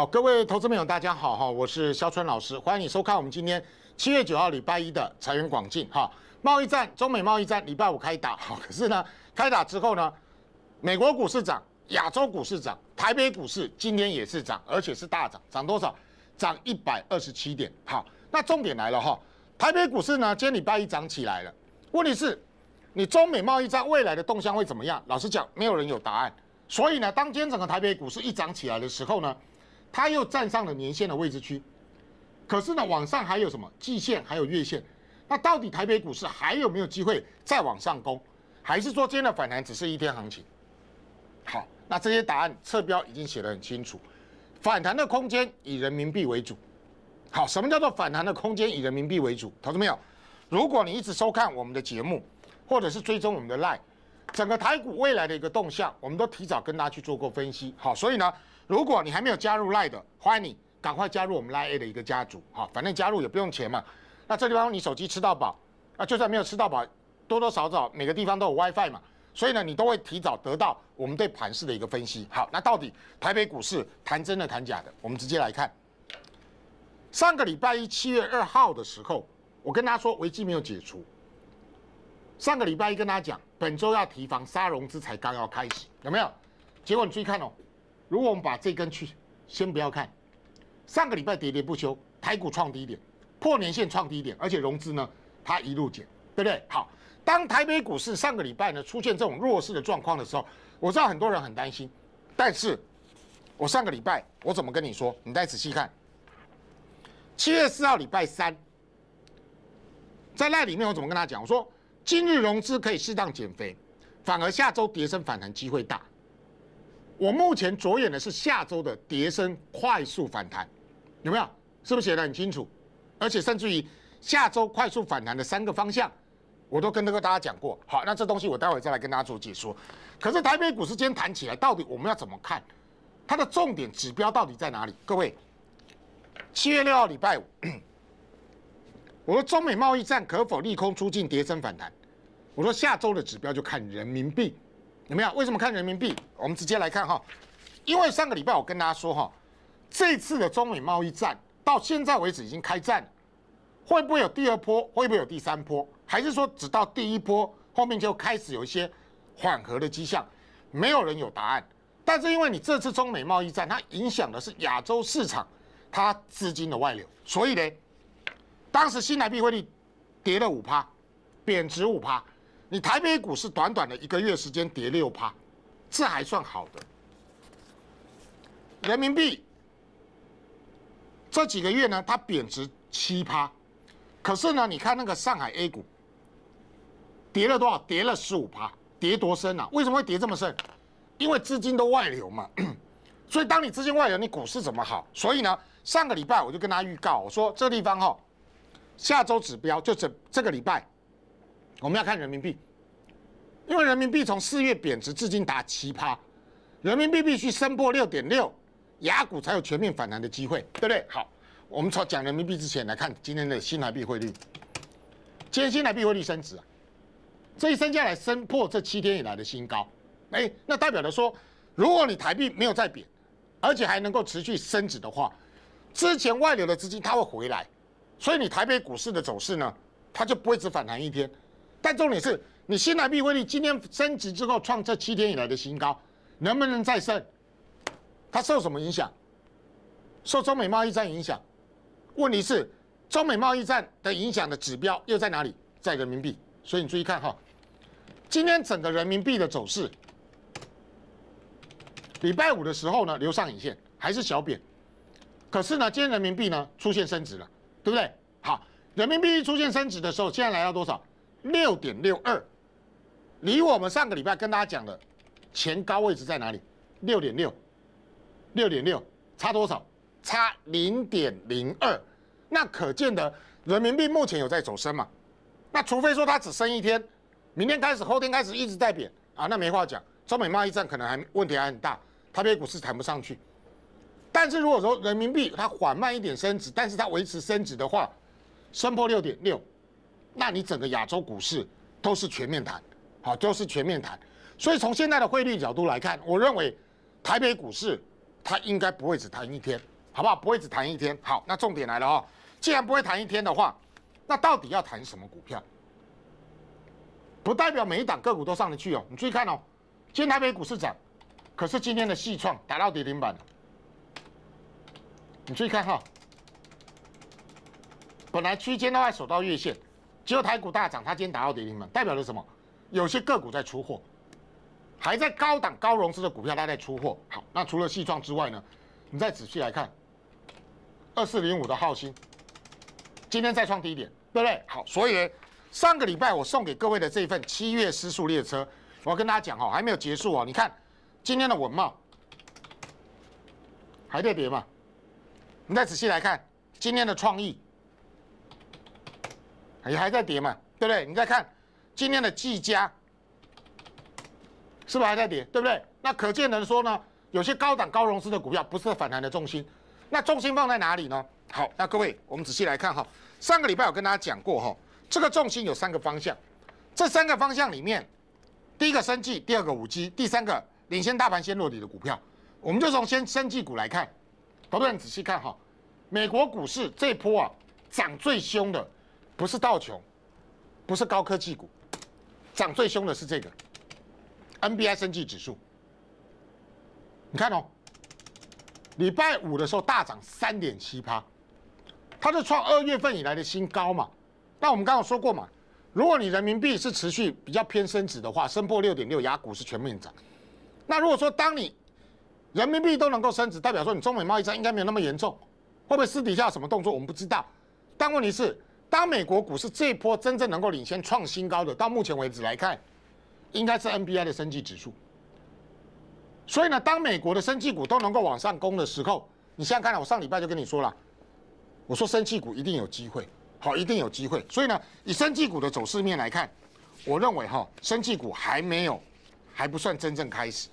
好，各位投资朋友，大家好哈，我是肖春老师，欢迎你收看我们今天七月九号礼拜一的财源广进哈。贸易战，中美贸易战礼拜五开打哈，可是呢，开打之后呢，美国股市涨，亚洲股市涨，台北股市今天也是涨，而且是大涨，涨多少？涨一百二十七点。好，那重点来了哈，台北股市呢，今天礼拜一涨起来了。问题是，你中美贸易战未来的动向会怎么样？老实讲，没有人有答案。所以呢，当今天整个台北股市一涨起来的时候呢？它又站上了年线的位置区，可是呢，往上还有什么季线，还有月线，那到底台北股市还有没有机会再往上攻，还是说今天的反弹只是一天行情？好，那这些答案侧标已经写得很清楚，反弹的空间以人民币为主。好，什么叫做反弹的空间以人民币为主？同志们，有？如果你一直收看我们的节目，或者是追踪我们的 line，整个台股未来的一个动向，我们都提早跟大家去做过分析。好，所以呢。如果你还没有加入 LINE 的，欢迎赶快加入我们 LINE A 的一个家族。好，反正加入也不用钱嘛。那这地方你手机吃到饱，啊，就算没有吃到饱，多多少少每个地方都有 WiFi 嘛。所以呢，你都会提早得到我们对盘市的一个分析。好，那到底台北股市谈真的谈假的？我们直接来看。上个礼拜一七月二号的时候，我跟大家说危机没有解除。上个礼拜一跟大家讲，本周要提防沙融资才刚要开始，有没有？结果你注意看哦。如果我们把这根去，先不要看，上个礼拜喋喋不休，台股创低点，破年线创低点，而且融资呢，它一路减，对不对？好，当台北股市上个礼拜呢出现这种弱势的状况的时候，我知道很多人很担心，但是，我上个礼拜我怎么跟你说？你再仔细看，七月四号礼拜三，在那里面我怎么跟他讲？我说今日融资可以适当减肥，反而下周跌升反弹机会大。我目前着眼的是下周的碟升快速反弹，有没有？是不是写的很清楚？而且甚至于下周快速反弹的三个方向，我都跟那个大家讲过。好，那这东西我待会再来跟大家做解说。可是台北股市今天谈起来，到底我们要怎么看？它的重点指标到底在哪里？各位，七月六号礼拜五，我说中美贸易战可否利空出境，碟升反弹？我说下周的指标就看人民币。有没有？为什么看人民币？我们直接来看哈，因为上个礼拜我跟大家说哈，这次的中美贸易战到现在为止已经开战，会不会有第二波？会不会有第三波？还是说只到第一波后面就开始有一些缓和的迹象？没有人有答案。但是因为你这次中美贸易战，它影响的是亚洲市场，它资金的外流，所以呢，当时新台币汇率跌了五趴，贬值五趴。你台北股是短短的一个月时间跌六趴，这还算好的。人民币这几个月呢，它贬值七趴，可是呢，你看那个上海 A 股跌了多少？跌了十五趴，跌多深啊？为什么会跌这么深？因为资金都外流嘛。所以当你资金外流，你股市怎么好？所以呢，上个礼拜我就跟他预告，我说这地方哈，下周指标就是这个礼拜。我们要看人民币，因为人民币从四月贬值至今达七趴，人民币必须升破六点六，雅股才有全面反弹的机会，对不对？好，我们从讲人民币之前来看今天的新台币汇率，今天新台币汇率升值啊，这一升下来升破这七天以来的新高，哎，那代表的说，如果你台币没有在贬，而且还能够持续升值的话，之前外流的资金它会回来，所以你台北股市的走势呢，它就不会只反弹一天。但重点是你新台币汇率今天升值之后创这七天以来的新高，能不能再升？它受什么影响？受中美贸易战影响。问题是中美贸易战的影响的指标又在哪里？在人民币。所以你注意看哈，今天整个人民币的走势。礼拜五的时候呢，留上影线还是小贬，可是呢，今天人民币呢出现升值了，对不对？好，人民币出现升值的时候，现在来到多少？六点六二，离我们上个礼拜跟大家讲的前高位置在哪里？六点六，六点六，差多少？差零点零二。那可见的人民币目前有在走升嘛？那除非说它只升一天，明天开始、后天开始一直在贬啊，那没话讲。中美贸易战可能还问题还很大，台北股市谈不上去。但是如果说人民币它缓慢一点升值，但是它维持升值的话，升破六点六。那你整个亚洲股市都是全面谈，好，都是全面谈。所以从现在的汇率角度来看，我认为台北股市它应该不会只谈一天，好不好？不会只谈一天。好，那重点来了哦。既然不会谈一天的话，那到底要谈什么股票？不代表每一档个股都上得去哦。你注意看哦，今天台北股市涨，可是今天的细创打到跌停板了。你注意看哈，本来区间都概守到月线。只有台股大涨，它今天达到停板，代表了什么？有些个股在出货，还在高档高融资的股票，它在出货。好，那除了细创之外呢？你再仔细来看，二四零五的昊星，今天再创低点，对不对？好，所以上个礼拜我送给各位的这份七月失速列车，我要跟大家讲哦，还没有结束哦。你看今天的文茂，还在跌嘛，你再仔细来看今天的创意。也还在跌嘛，对不对？你再看今天的技嘉，是不是还在跌？对不对？那可见能说呢，有些高档高融资的股票不是反弹的重心，那重心放在哪里呢？好，那各位我们仔细来看哈，上个礼拜我跟大家讲过哈，这个重心有三个方向，这三个方向里面，第一个生技，第二个五 G，第三个领先大盘先落底的股票，我们就从先生技股来看，同学们仔细看哈，美国股市这波啊涨最凶的。不是道琼，不是高科技股，涨最凶的是这个，NBI 升级指数。你看哦，礼拜五的时候大涨三点七趴，它是创二月份以来的新高嘛？那我们刚刚说过嘛，如果你人民币是持续比较偏升值的话，升破六点六，雅股是全面涨。那如果说当你人民币都能够升值，代表说你中美贸易战应该没有那么严重，会不会私底下什么动作？我们不知道。但问题是。当美国股市这一波真正能够领先创新高的，到目前为止来看，应该是 n b i 的升绩指数。所以呢，当美国的升绩股都能够往上攻的时候，你现在看，我上礼拜就跟你说了，我说升绩股一定有机会，好，一定有机会。所以呢，以升绩股的走势面来看，我认为哈，升绩股还没有，还不算真正开始。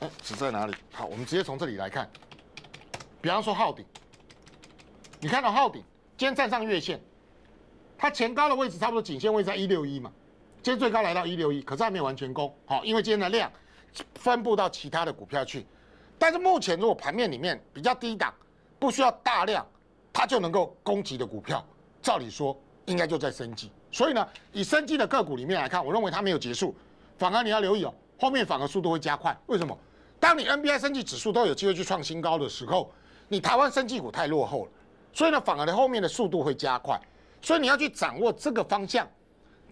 哎，指在哪里？好，我们直接从这里来看，比方说浩鼎，你看到浩鼎。今天站上月线，它前高的位置差不多颈线位在一六一嘛，今天最高来到一六一，可是还没有完全攻好，因为今天的量分布到其他的股票去。但是目前如果盘面里面比较低档，不需要大量，它就能够攻击的股票，照理说应该就在升级。所以呢，以升级的个股里面来看，我认为它没有结束，反而你要留意哦，后面反而速度会加快。为什么？当你 NBI 升级指数都有机会去创新高的时候，你台湾升级股太落后了。所以呢，反而呢后面的速度会加快，所以你要去掌握这个方向，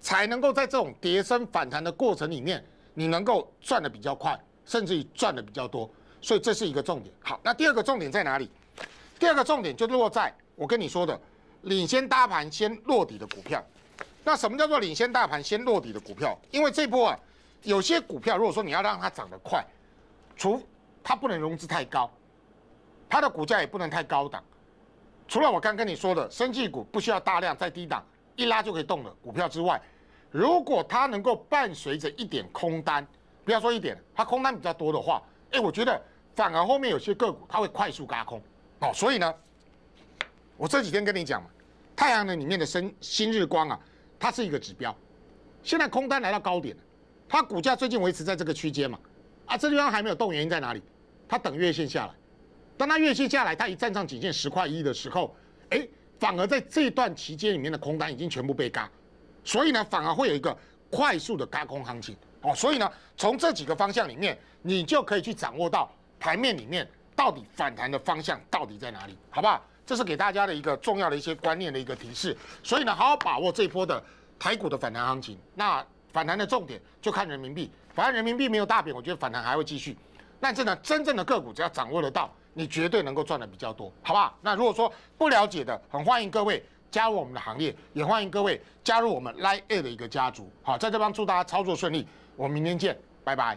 才能够在这种叠升反弹的过程里面，你能够赚的比较快，甚至于赚的比较多。所以这是一个重点。好，那第二个重点在哪里？第二个重点就落在我跟你说的领先大盘先落底的股票。那什么叫做领先大盘先落底的股票？因为这波啊，有些股票如果说你要让它涨得快，除它不能融资太高，它的股价也不能太高档。除了我刚跟你说的，生技股不需要大量在低档一拉就可以动的股票之外，如果它能够伴随着一点空单，不要说一点，它空单比较多的话，哎，我觉得反而后面有些个股它会快速嘎空。哦，所以呢，我这几天跟你讲嘛，太阳能里面的升新日光啊，它是一个指标，现在空单来到高点，它股价最近维持在这个区间嘛，啊，这地方还没有动，原因在哪里？它等月线下来。当他越线下来，他一站上仅限十块一的时候，哎，反而在这段期间里面的空单已经全部被嘎，所以呢，反而会有一个快速的嘎空行情哦。所以呢，从这几个方向里面，你就可以去掌握到盘面里面到底反弹的方向到底在哪里，好不好？这是给大家的一个重要的一些观念的一个提示。所以呢，好好把握这波的台股的反弹行情。那反弹的重点就看人民币，反正人民币没有大贬，我觉得反弹还会继续。但是呢，真正的个股只要掌握得到。你绝对能够赚的比较多，好不好？那如果说不了解的，很欢迎各位加入我们的行列，也欢迎各位加入我们 l i n e A 的一个家族。好，在这帮祝大家操作顺利，我们明天见，拜拜。